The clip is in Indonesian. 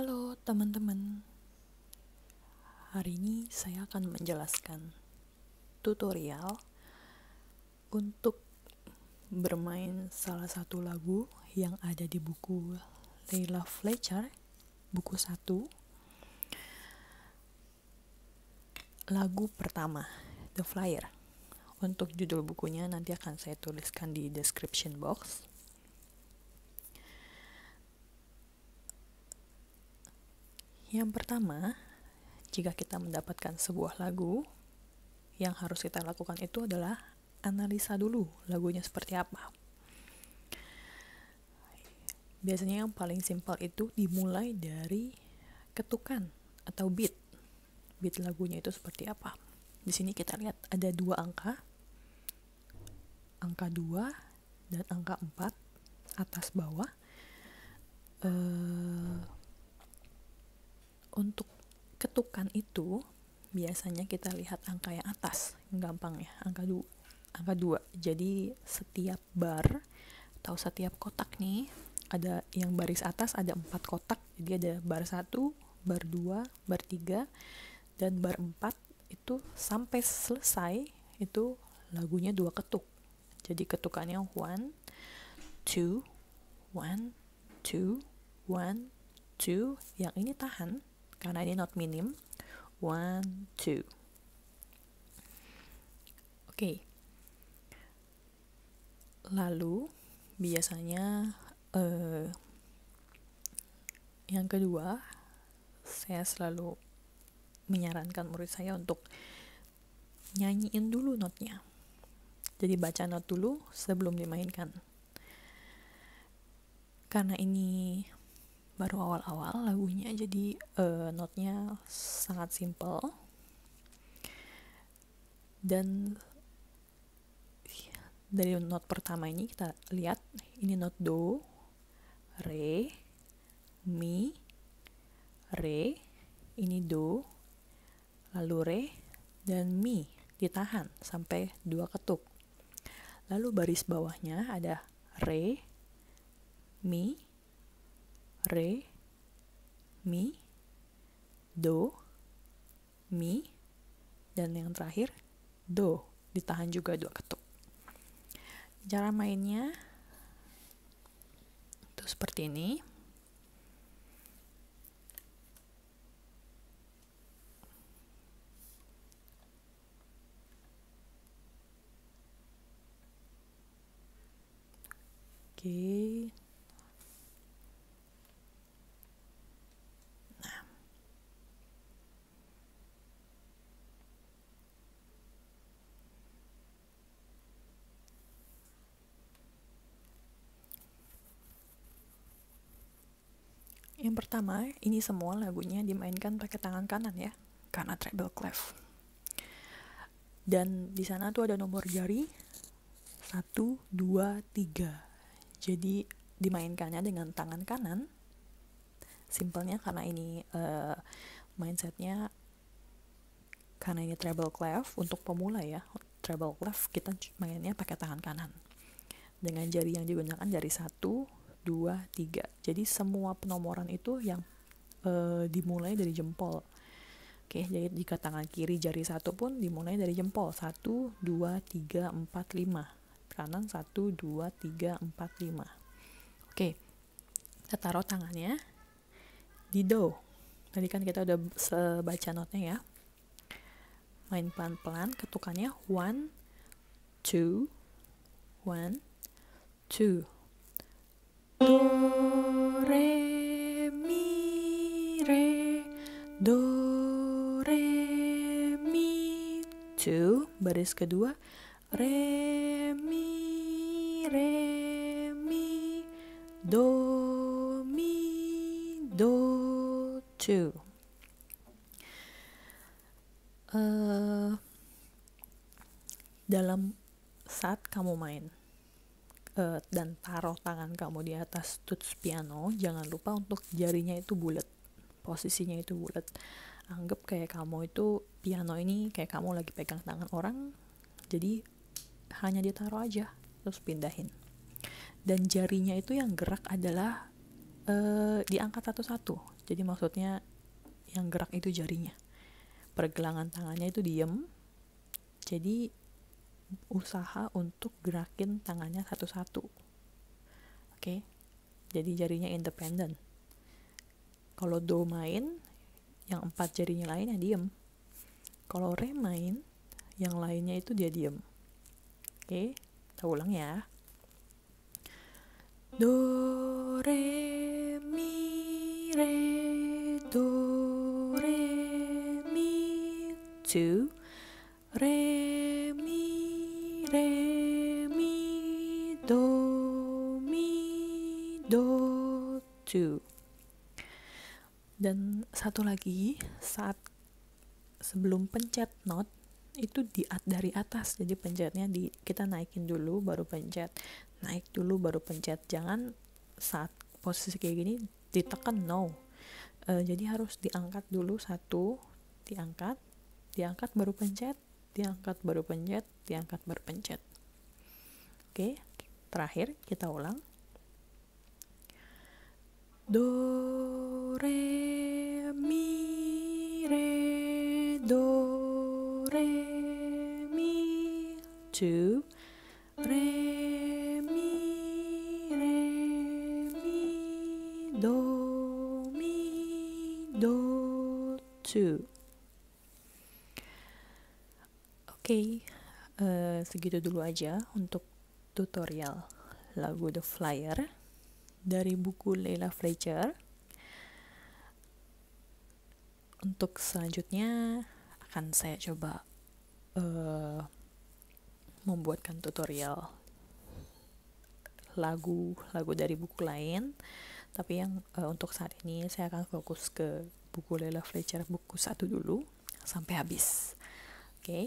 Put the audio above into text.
Halo teman-teman. Hari ini saya akan menjelaskan tutorial untuk bermain salah satu lagu yang ada di buku Leila Fletcher, buku 1. Lagu pertama, The Flyer. Untuk judul bukunya nanti akan saya tuliskan di description box. Yang pertama, jika kita mendapatkan sebuah lagu, yang harus kita lakukan itu adalah analisa dulu lagunya seperti apa. Biasanya yang paling simpel itu dimulai dari ketukan atau beat. Beat lagunya itu seperti apa. Di sini kita lihat ada dua angka. Angka 2 dan angka 4 atas bawah. Uh, untuk ketukan itu biasanya kita lihat angka yang atas gampang ya angka dua angka dua jadi setiap bar atau setiap kotak nih ada yang baris atas ada empat kotak jadi ada bar satu bar dua bar tiga dan bar empat itu sampai selesai itu lagunya dua ketuk jadi ketukannya one two one two one two yang ini tahan karena ini not minim one two oke okay. lalu biasanya uh, yang kedua saya selalu menyarankan murid saya untuk nyanyiin dulu notnya jadi baca not dulu sebelum dimainkan karena ini baru awal-awal lagunya jadi uh, eh, notnya sangat simple dan dari not pertama ini kita lihat ini not do re mi re ini do lalu re dan mi ditahan sampai dua ketuk lalu baris bawahnya ada re mi re, mi, do, mi, dan yang terakhir do. Ditahan juga dua ketuk. Cara mainnya itu seperti ini. Oke, Yang pertama, ini semua lagunya dimainkan pakai tangan kanan ya, karena treble clef. Dan di sana tuh ada nomor jari satu dua tiga Jadi dimainkannya dengan tangan kanan. Simpelnya karena ini uh, mindsetnya karena ini treble clef untuk pemula ya. Treble clef kita mainnya pakai tangan kanan. Dengan jari yang digunakan jari satu 2, 3. Jadi semua penomoran itu yang e, dimulai dari jempol. Oke, jadi jika tangan kiri jari satu pun dimulai dari jempol. 1, 2, 3, 4, 5. Kanan 1, 2, 3, 4, 5. Oke, kita taruh tangannya di do. Tadi kan kita udah sebaca notnya ya. Main pelan-pelan, ketukannya 1, 2, 1, 2 two baris kedua re mi re mi do mi do two uh, eh, dalam saat kamu main uh, dan taruh tangan kamu di atas tuts piano jangan lupa untuk jarinya itu bulat posisinya itu bulat anggap kayak kamu itu piano ini kayak kamu lagi pegang tangan orang jadi hanya ditaruh aja terus pindahin dan jarinya itu yang gerak adalah uh, eh, diangkat satu-satu jadi maksudnya yang gerak itu jarinya pergelangan tangannya itu diem jadi usaha untuk gerakin tangannya satu-satu. Oke. Okay? Jadi jarinya independen. Kalau do main, yang empat jarinya lainnya diem. Kalau re main, yang lainnya itu dia diem. Oke, okay? kita ulang ya. Do re mi re do re mi two re re mi do mi do two dan satu lagi saat sebelum pencet not itu di dari atas jadi pencetnya di kita naikin dulu baru pencet naik dulu baru pencet jangan saat posisi kayak gini ditekan no uh, jadi harus diangkat dulu satu diangkat diangkat baru pencet diangkat baru pencet, diangkat baru pencet. Oke, terakhir kita ulang. Do re mi re do re mi two re mi re mi do mi do two okay, uh, eh, segitu dulu aja untuk tutorial lagu The Flyer dari buku Leila Fletcher. Untuk selanjutnya akan saya coba uh, membuatkan tutorial lagu-lagu dari buku lain tapi yang uh, untuk saat ini saya akan fokus ke buku Leila Fletcher buku satu dulu sampai habis oke okay?